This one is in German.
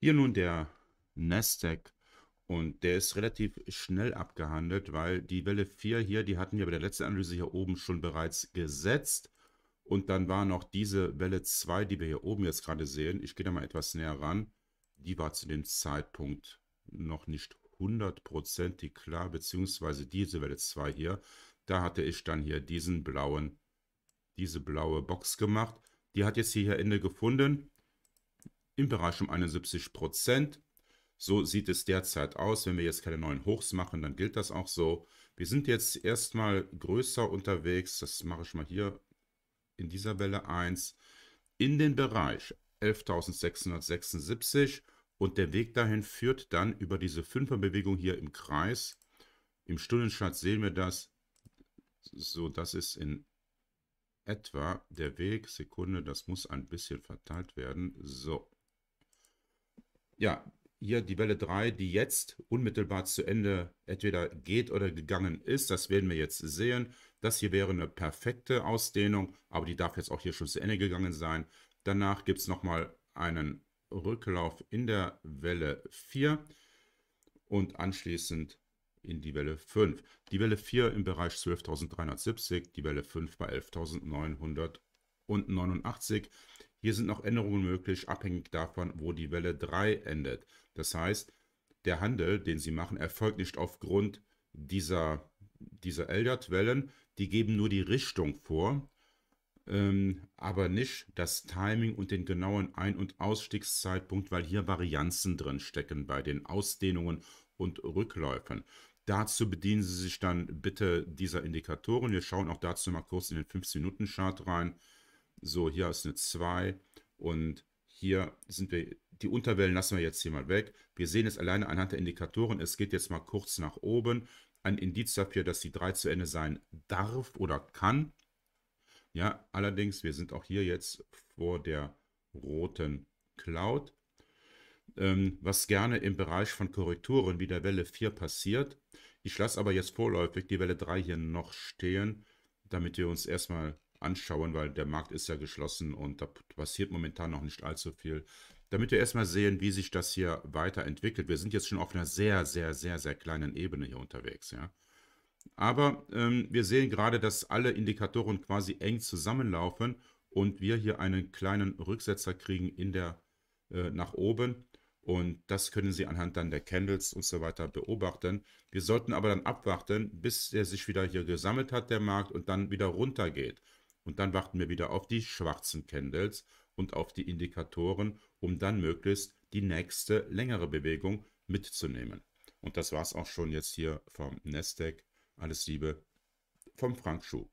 Hier nun der Nasdaq und der ist relativ schnell abgehandelt, weil die Welle 4 hier, die hatten wir bei der letzten Analyse hier oben schon bereits gesetzt. Und dann war noch diese Welle 2, die wir hier oben jetzt gerade sehen. Ich gehe da mal etwas näher ran. Die war zu dem Zeitpunkt noch nicht hundertprozentig klar, beziehungsweise diese Welle 2 hier. Da hatte ich dann hier diesen blauen, diese blaue Box gemacht. Die hat jetzt hier Ende gefunden im Bereich um 71 Prozent. So sieht es derzeit aus. Wenn wir jetzt keine neuen Hochs machen, dann gilt das auch so. Wir sind jetzt erstmal größer unterwegs. Das mache ich mal hier in dieser Welle 1. In den Bereich 11.676 und der Weg dahin führt dann über diese Fünferbewegung hier im Kreis. Im Stundenschatz sehen wir das. So, das ist in etwa der Weg. Sekunde, das muss ein bisschen verteilt werden. So ja, hier die Welle 3, die jetzt unmittelbar zu Ende entweder geht oder gegangen ist. Das werden wir jetzt sehen. Das hier wäre eine perfekte Ausdehnung, aber die darf jetzt auch hier schon zu Ende gegangen sein. Danach gibt es nochmal einen Rücklauf in der Welle 4 und anschließend in die Welle 5. Die Welle 4 im Bereich 12.370, die Welle 5 bei 11.989. Hier sind noch Änderungen möglich, abhängig davon, wo die Welle 3 endet. Das heißt, der Handel, den Sie machen, erfolgt nicht aufgrund dieser, dieser Eldert-Wellen. Die geben nur die Richtung vor, ähm, aber nicht das Timing und den genauen Ein- und Ausstiegszeitpunkt, weil hier Varianzen drin stecken bei den Ausdehnungen und Rückläufen. Dazu bedienen Sie sich dann bitte dieser Indikatoren. Wir schauen auch dazu mal kurz in den 15-Minuten-Chart rein. So, hier ist eine 2 und hier sind wir, die Unterwellen lassen wir jetzt hier mal weg. Wir sehen es alleine anhand der Indikatoren, es geht jetzt mal kurz nach oben. Ein Indiz dafür, dass die 3 zu Ende sein darf oder kann. Ja, allerdings, wir sind auch hier jetzt vor der roten Cloud. Ähm, was gerne im Bereich von Korrekturen wie der Welle 4 passiert. Ich lasse aber jetzt vorläufig die Welle 3 hier noch stehen, damit wir uns erstmal anschauen, weil der Markt ist ja geschlossen und da passiert momentan noch nicht allzu viel. Damit wir erstmal sehen, wie sich das hier weiterentwickelt. Wir sind jetzt schon auf einer sehr, sehr, sehr, sehr kleinen Ebene hier unterwegs, ja. Aber ähm, wir sehen gerade, dass alle Indikatoren quasi eng zusammenlaufen und wir hier einen kleinen Rücksetzer kriegen in der äh, nach oben. Und das können Sie anhand dann der Candles und so weiter beobachten. Wir sollten aber dann abwarten, bis er sich wieder hier gesammelt hat, der Markt, und dann wieder runter geht. Und dann warten wir wieder auf die schwarzen Candles und auf die Indikatoren, um dann möglichst die nächste längere Bewegung mitzunehmen. Und das war's auch schon jetzt hier vom Nasdaq. Alles Liebe vom Frank Schuh.